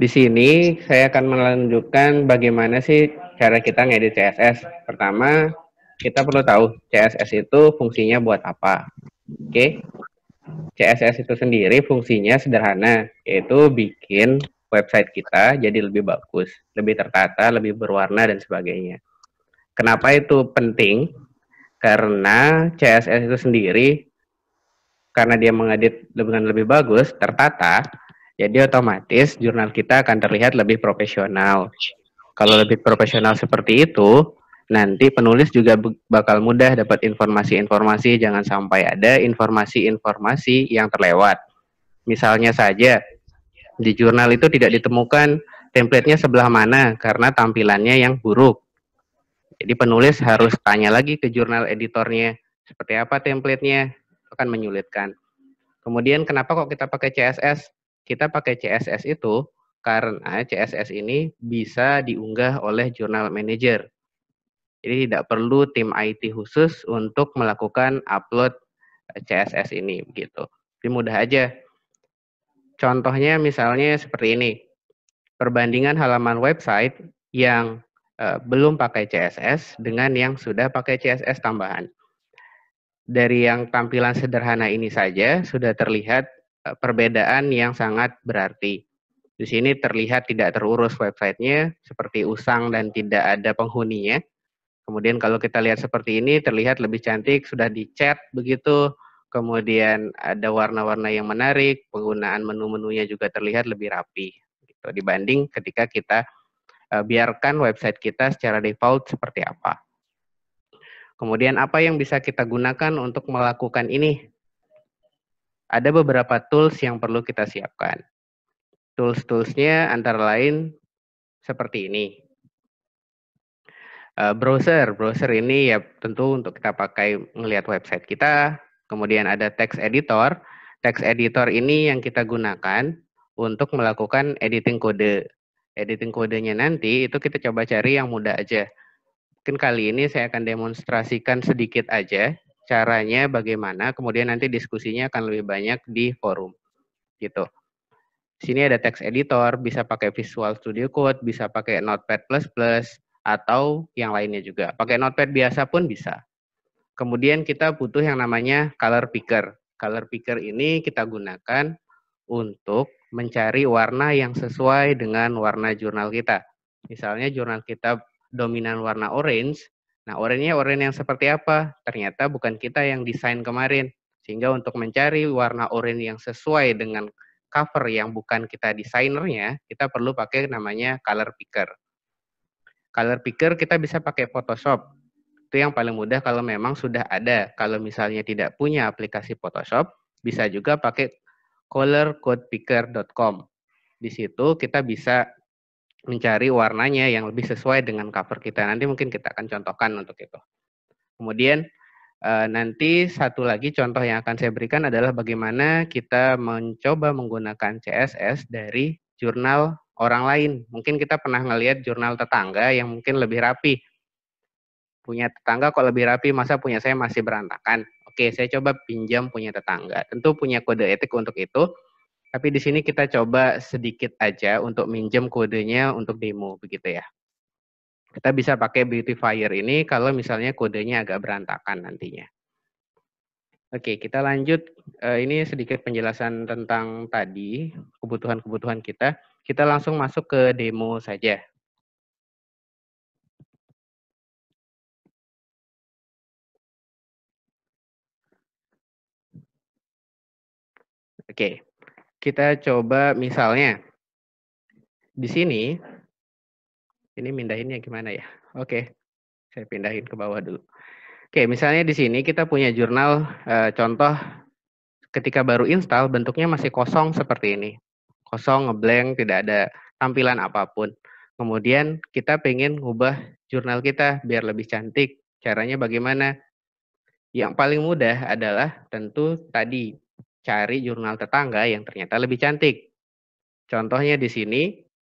Di sini saya akan melanjutkan bagaimana sih cara kita ngedit CSS. Pertama, kita perlu tahu CSS itu fungsinya buat apa. Oke. Okay? CSS itu sendiri fungsinya sederhana, yaitu bikin website kita jadi lebih bagus, lebih tertata, lebih berwarna dan sebagainya. Kenapa itu penting? Karena CSS itu sendiri karena dia mengedit dengan lebih bagus, tertata, jadi otomatis jurnal kita akan terlihat lebih profesional. Kalau lebih profesional seperti itu, nanti penulis juga bakal mudah dapat informasi-informasi, jangan sampai ada informasi-informasi yang terlewat. Misalnya saja, di jurnal itu tidak ditemukan templatenya sebelah mana karena tampilannya yang buruk. Jadi penulis harus tanya lagi ke jurnal editornya, seperti apa templatenya, akan menyulitkan. Kemudian kenapa kok kita pakai CSS? Kita pakai CSS itu karena CSS ini bisa diunggah oleh jurnal manager. Jadi tidak perlu tim IT khusus untuk melakukan upload eh, CSS ini gitu. Jadi mudah aja. Contohnya misalnya seperti ini. Perbandingan halaman website yang eh, belum pakai CSS dengan yang sudah pakai CSS tambahan dari yang tampilan sederhana ini saja sudah terlihat Eh, perbedaan yang sangat berarti. Di sini terlihat tidak terurus websitenya, seperti usang dan tidak ada penghuninya. Kemudian kalau kita lihat seperti ini, terlihat lebih cantik, sudah dicat begitu, kemudian ada warna-warna yang menarik, penggunaan menu-menunya juga terlihat lebih rapi gitu, dibanding ketika kita eh, biarkan website kita secara default seperti apa. Kemudian apa yang bisa kita gunakan untuk melakukan ini? ada beberapa tools yang perlu kita siapkan. Tools-toolsnya antara lain seperti ini. Uh, browser, browser ini ya tentu untuk kita pakai melihat website kita. Kemudian ada text editor. Text editor ini yang kita gunakan untuk melakukan editing kode. Editing kodenya nanti itu kita coba cari yang mudah aja. Mungkin kali ini saya akan demonstrasikan sedikit aja caranya bagaimana, kemudian nanti diskusinya akan lebih banyak di forum. Gitu. Sini ada text editor, bisa pakai Visual Studio Code, bisa pakai Notepad++, atau yang lainnya juga. Pakai Notepad biasa pun bisa. Kemudian kita butuh yang namanya color picker. Color picker ini kita gunakan untuk mencari warna yang sesuai dengan warna jurnal kita. Misalnya jurnal kita dominan warna orange, Nah, oranye oranye yang seperti apa? Ternyata bukan kita yang desain kemarin. Sehingga untuk mencari warna oranye yang sesuai dengan cover yang bukan kita desainernya, kita perlu pakai namanya color picker. Color picker kita bisa pakai Photoshop. Itu yang paling mudah kalau memang sudah ada. Kalau misalnya tidak punya aplikasi Photoshop, bisa juga pakai colorcodepicker.com. Di situ kita bisa mencari warnanya yang lebih sesuai dengan cover kita. Nanti mungkin kita akan contohkan untuk itu. Kemudian eh, nanti satu lagi contoh yang akan saya berikan adalah bagaimana kita mencoba menggunakan CSS dari jurnal orang lain. Mungkin kita pernah ngelihat jurnal tetangga yang mungkin lebih rapi. Punya tetangga kok lebih rapi, masa punya saya masih berantakan. Oke, saya coba pinjam punya tetangga. Tentu punya kode etik untuk itu tapi di sini kita coba sedikit aja untuk minjem kodenya untuk demo begitu ya. Kita bisa pakai beautifier ini kalau misalnya kodenya agak berantakan nantinya. Oke, kita lanjut. Eh, ini sedikit penjelasan tentang tadi kebutuhan-kebutuhan kita. Kita langsung masuk ke demo saja. Oke, kita coba misalnya di sini ini mindahinnya gimana ya? Oke. Saya pindahin ke bawah dulu. Oke, misalnya di sini kita punya jurnal e, contoh ketika baru install bentuknya masih kosong seperti ini. Kosong, ngeblank, tidak ada tampilan apapun. Kemudian kita pengen ubah jurnal kita biar lebih cantik. Caranya bagaimana? Yang paling mudah adalah tentu tadi cari jurnal tetangga yang ternyata lebih cantik. Contohnya di sini,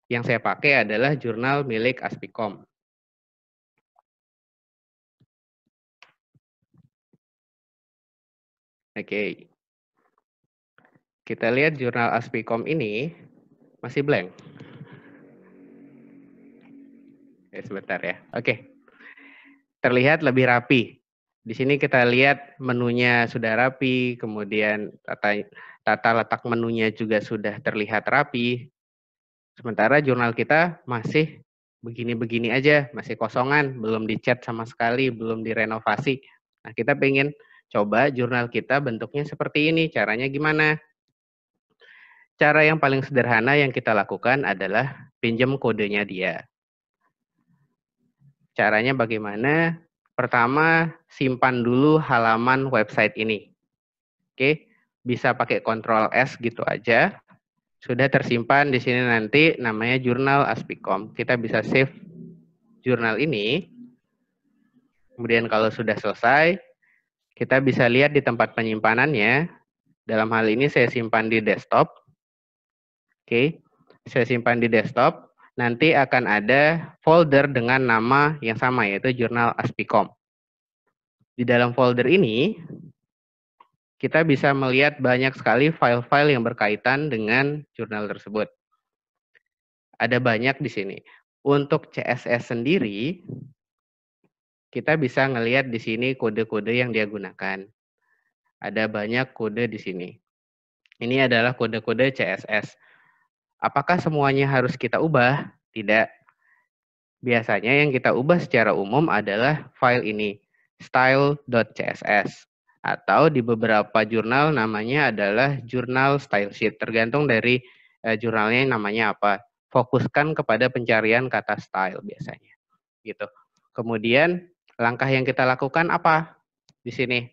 yang saya pakai adalah jurnal milik Aspicom. Oke. Kita lihat jurnal Aspicom ini masih blank. Eh, sebentar ya. Oke. Terlihat lebih rapi di sini kita lihat menunya sudah rapi, kemudian tata, tata letak menunya juga sudah terlihat rapi. Sementara jurnal kita masih begini-begini aja, masih kosongan, belum dicat sama sekali, belum direnovasi. Nah, kita pengen coba jurnal kita bentuknya seperti ini, caranya gimana? Cara yang paling sederhana yang kita lakukan adalah pinjam kodenya dia. Caranya bagaimana? Pertama, simpan dulu halaman website ini. Oke, bisa pakai Ctrl S gitu aja. Sudah tersimpan di sini nanti namanya jurnal Aspicom. Kita bisa save jurnal ini. Kemudian kalau sudah selesai, kita bisa lihat di tempat penyimpanannya. Dalam hal ini saya simpan di desktop. Oke, saya simpan di desktop nanti akan ada folder dengan nama yang sama yaitu jurnal Aspicom. Di dalam folder ini kita bisa melihat banyak sekali file-file yang berkaitan dengan jurnal tersebut. Ada banyak di sini. Untuk CSS sendiri kita bisa melihat di sini kode-kode yang dia gunakan. Ada banyak kode di sini. Ini adalah kode-kode CSS Apakah semuanya harus kita ubah? Tidak. Biasanya yang kita ubah secara umum adalah file ini, style.css. Atau di beberapa jurnal namanya adalah jurnal style sheet, tergantung dari eh, jurnalnya namanya apa. Fokuskan kepada pencarian kata style biasanya. gitu. Kemudian langkah yang kita lakukan apa? Di sini.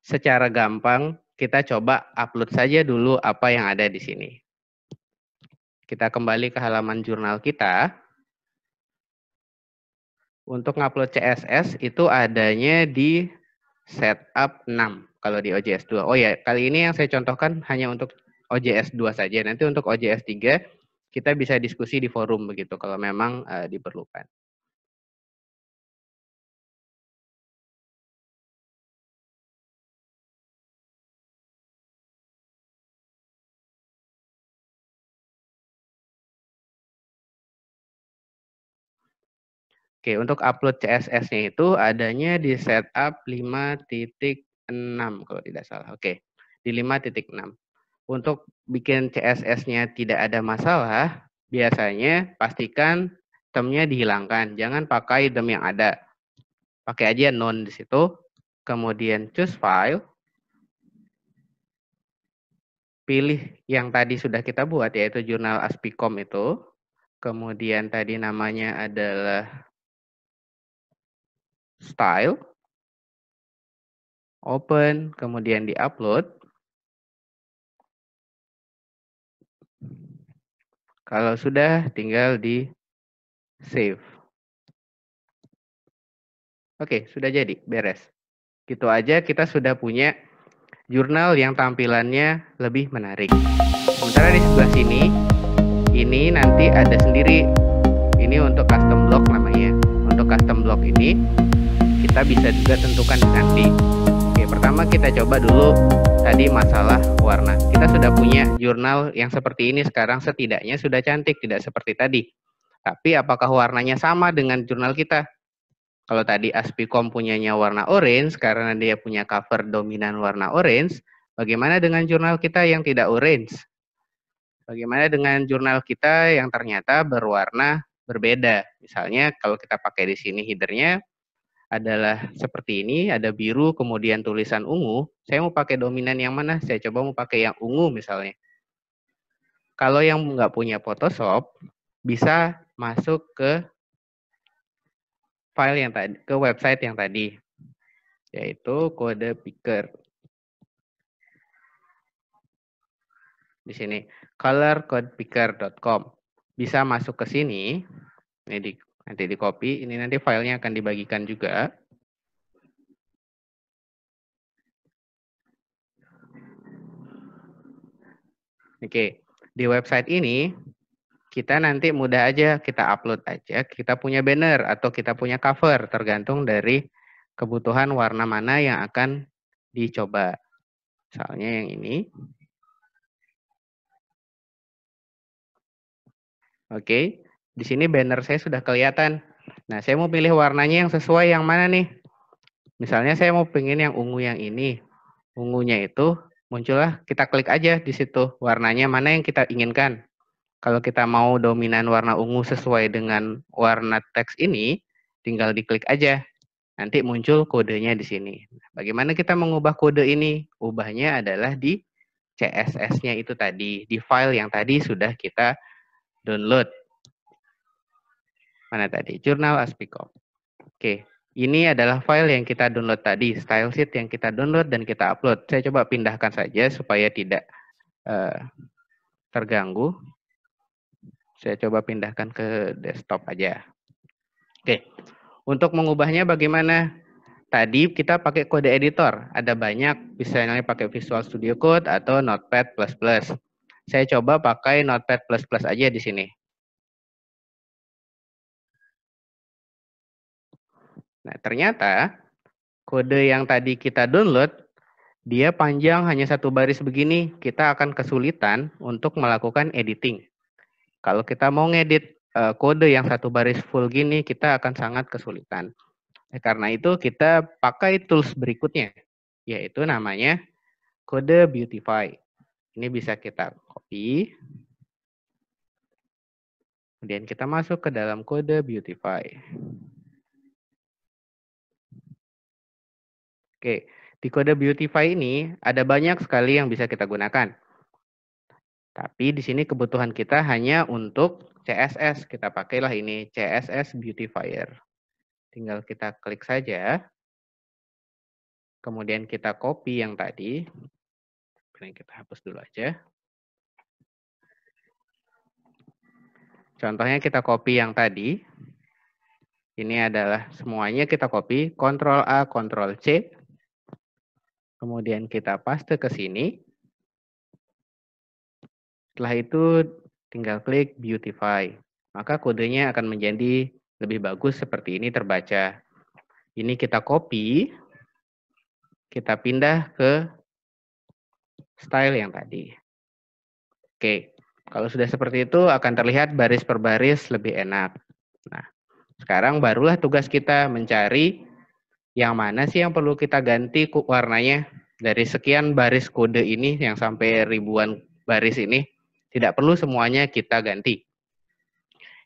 Secara gampang kita coba upload saja dulu apa yang ada di sini. Kita kembali ke halaman jurnal kita. Untuk ngupload CSS itu adanya di setup 6 kalau di OJS 2. Oh ya, kali ini yang saya contohkan hanya untuk OJS 2 saja. Nanti untuk OJS 3 kita bisa diskusi di forum begitu kalau memang uh, diperlukan. Oke, untuk upload CSS-nya itu adanya di setup 5.6 kalau tidak salah. Oke, di 5.6. Untuk bikin CSS-nya tidak ada masalah, biasanya pastikan temnya dihilangkan. Jangan pakai dem yang ada. Pakai aja non di situ. Kemudian choose file. Pilih yang tadi sudah kita buat, yaitu jurnal Aspicom itu. Kemudian tadi namanya adalah style, open, kemudian di-upload. Kalau sudah, tinggal di save. Oke, sudah jadi, beres. Gitu aja kita sudah punya jurnal yang tampilannya lebih menarik. Sementara di sebelah sini, ini nanti ada sendiri. Ini untuk custom block namanya. Untuk custom block ini, kita bisa juga tentukan nanti oke pertama kita coba dulu tadi masalah warna kita sudah punya jurnal yang seperti ini sekarang setidaknya sudah cantik tidak seperti tadi tapi apakah warnanya sama dengan jurnal kita kalau tadi Aspicom punyanya warna orange karena dia punya cover dominan warna orange, bagaimana dengan jurnal kita yang tidak orange? Bagaimana dengan jurnal kita yang ternyata berwarna berbeda? Misalnya kalau kita pakai di sini headernya adalah seperti ini, ada biru, kemudian tulisan ungu, saya mau pakai dominan yang mana? Saya coba mau pakai yang ungu misalnya. Kalau yang nggak punya Photoshop, bisa masuk ke file yang tadi, ke website yang tadi, yaitu kode picker. Di sini, colorcodepicker.com. Bisa masuk ke sini, ini di Nanti di copy, ini nanti filenya akan dibagikan juga. Oke, di website ini kita nanti mudah aja kita upload aja. Kita punya banner atau kita punya cover tergantung dari kebutuhan warna mana yang akan dicoba. Soalnya yang ini. Oke, di sini banner saya sudah kelihatan. Nah, saya mau pilih warnanya yang sesuai yang mana nih. Misalnya saya mau pengen yang ungu yang ini. Ungunya itu muncullah, kita klik aja di situ warnanya mana yang kita inginkan. Kalau kita mau dominan warna ungu sesuai dengan warna teks ini, tinggal diklik aja. Nanti muncul kodenya di sini. Bagaimana kita mengubah kode ini? Ubahnya adalah di CSS-nya itu tadi, di file yang tadi sudah kita download. Mana tadi? Jurnal Aspicom. Oke, ini adalah file yang kita download tadi, style sheet yang kita download dan kita upload. Saya coba pindahkan saja supaya tidak uh, terganggu. Saya coba pindahkan ke desktop aja. Oke, untuk mengubahnya bagaimana? Tadi kita pakai kode editor, ada banyak, bisa misalnya pakai Visual Studio Code atau Notepad++. Saya coba pakai Notepad++ aja di sini. Nah, ternyata kode yang tadi kita download, dia panjang hanya satu baris begini, kita akan kesulitan untuk melakukan editing. Kalau kita mau ngedit eh, kode yang satu baris full gini, kita akan sangat kesulitan. Nah, karena itu kita pakai tools berikutnya, yaitu namanya kode Beautify. Ini bisa kita copy. Kemudian kita masuk ke dalam kode Beautify. Oke, di kode Beautify ini ada banyak sekali yang bisa kita gunakan. Tapi di sini kebutuhan kita hanya untuk CSS. Kita pakailah ini CSS Beautifier. Tinggal kita klik saja. Kemudian kita copy yang tadi. Kita hapus dulu aja. Contohnya kita copy yang tadi. Ini adalah semuanya kita copy. Ctrl A, Ctrl C. Kemudian kita paste ke sini. Setelah itu tinggal klik beautify. Maka kodenya akan menjadi lebih bagus seperti ini terbaca. Ini kita copy, kita pindah ke style yang tadi. Oke, kalau sudah seperti itu akan terlihat baris per baris lebih enak. Nah, sekarang barulah tugas kita mencari yang mana sih yang perlu kita ganti warnanya dari sekian baris kode ini yang sampai ribuan baris ini tidak perlu semuanya kita ganti.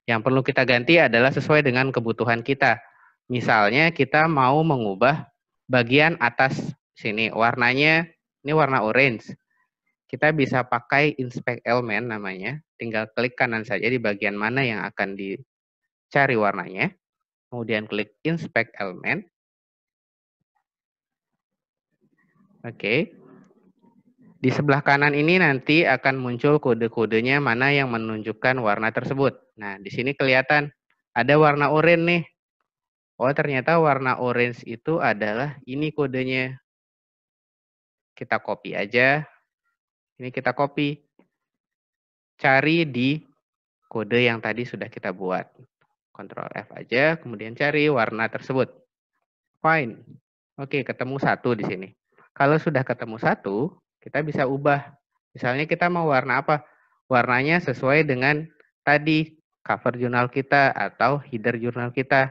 Yang perlu kita ganti adalah sesuai dengan kebutuhan kita. Misalnya kita mau mengubah bagian atas sini warnanya ini warna orange. Kita bisa pakai inspect element namanya. Tinggal klik kanan saja di bagian mana yang akan dicari warnanya. Kemudian klik inspect element Oke. Di sebelah kanan ini nanti akan muncul kode-kodenya mana yang menunjukkan warna tersebut. Nah, di sini kelihatan ada warna orange nih. Oh, ternyata warna orange itu adalah ini kodenya. Kita copy aja. Ini kita copy. Cari di kode yang tadi sudah kita buat. Ctrl F aja, kemudian cari warna tersebut. Fine. Oke, ketemu satu di sini. Kalau sudah ketemu satu, kita bisa ubah. Misalnya kita mau warna apa? Warnanya sesuai dengan tadi cover jurnal kita atau header jurnal kita.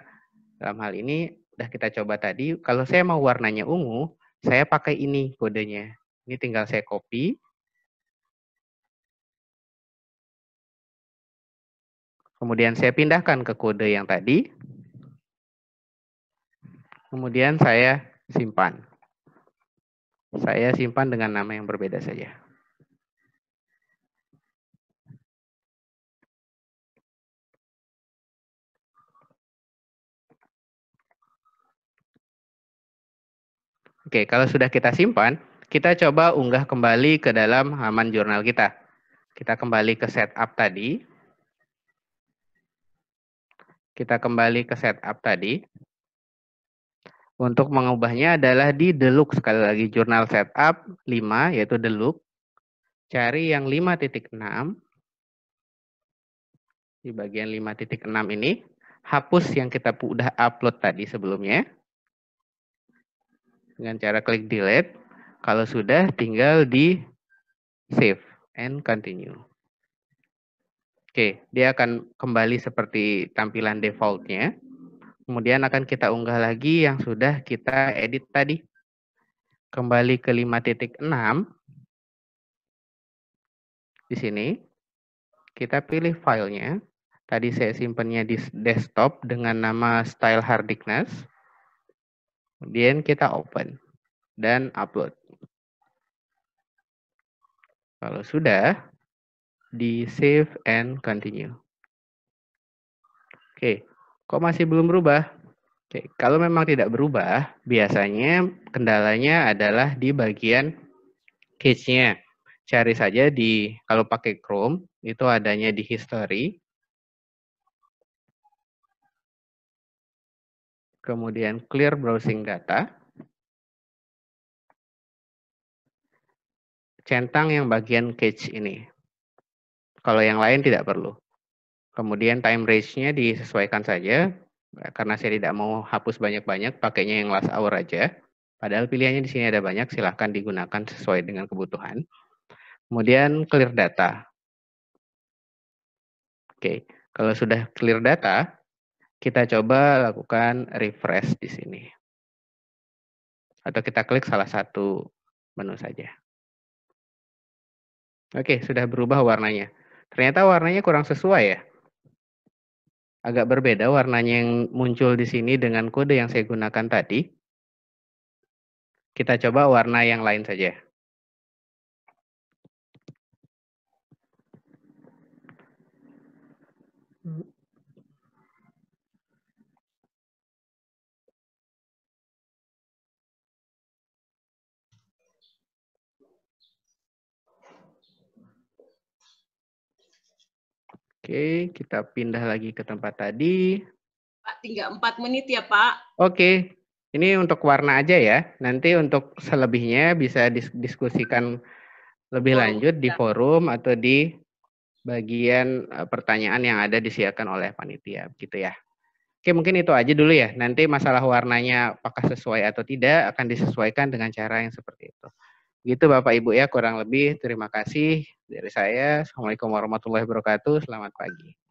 Dalam hal ini udah kita coba tadi. Kalau saya mau warnanya ungu, saya pakai ini kodenya. Ini tinggal saya copy. Kemudian saya pindahkan ke kode yang tadi. Kemudian saya simpan. Saya simpan dengan nama yang berbeda saja. Oke, kalau sudah kita simpan, kita coba unggah kembali ke dalam halaman jurnal kita. Kita kembali ke setup tadi. Kita kembali ke setup tadi. Untuk mengubahnya adalah di the look sekali lagi jurnal setup 5 yaitu the look. Cari yang 5.6 di bagian 5.6 ini hapus yang kita udah upload tadi sebelumnya dengan cara klik delete. Kalau sudah tinggal di save and continue. Oke, dia akan kembali seperti tampilan defaultnya. Kemudian akan kita unggah lagi yang sudah kita edit tadi. Kembali ke 5.6. Di sini. Kita pilih filenya. Tadi saya simpannya di desktop dengan nama style hardiness. Kemudian kita open dan upload. Kalau sudah, di save and continue. Oke, Kok masih belum berubah? Oke, kalau memang tidak berubah, biasanya kendalanya adalah di bagian cache nya Cari saja di, kalau pakai Chrome, itu adanya di history. Kemudian clear browsing data. Centang yang bagian cache ini. Kalau yang lain tidak perlu. Kemudian time range-nya disesuaikan saja, eh, karena saya tidak mau hapus banyak-banyak, pakainya yang last hour aja. Padahal pilihannya di sini ada banyak, silahkan digunakan sesuai dengan kebutuhan. Kemudian clear data. Oke, kalau sudah clear data, kita coba lakukan refresh di sini. Atau kita klik salah satu menu saja. Oke, sudah berubah warnanya. Ternyata warnanya kurang sesuai ya agak berbeda warnanya yang muncul di sini dengan kode yang saya gunakan tadi. Kita coba warna yang lain saja. Oke, kita pindah lagi ke tempat tadi. Pak, tinggal 4 menit ya, Pak. Oke, ini untuk warna aja ya. Nanti untuk selebihnya bisa diskusikan lebih oh, lanjut ya. di forum atau di bagian eh, pertanyaan yang ada disiapkan oleh panitia, gitu ya. Oke, mungkin itu aja dulu ya. Nanti masalah warnanya apakah sesuai atau tidak akan disesuaikan dengan cara yang seperti itu. Begitu Bapak Ibu ya kurang lebih. Terima kasih dari saya. Assalamualaikum warahmatullahi wabarakatuh. Selamat pagi.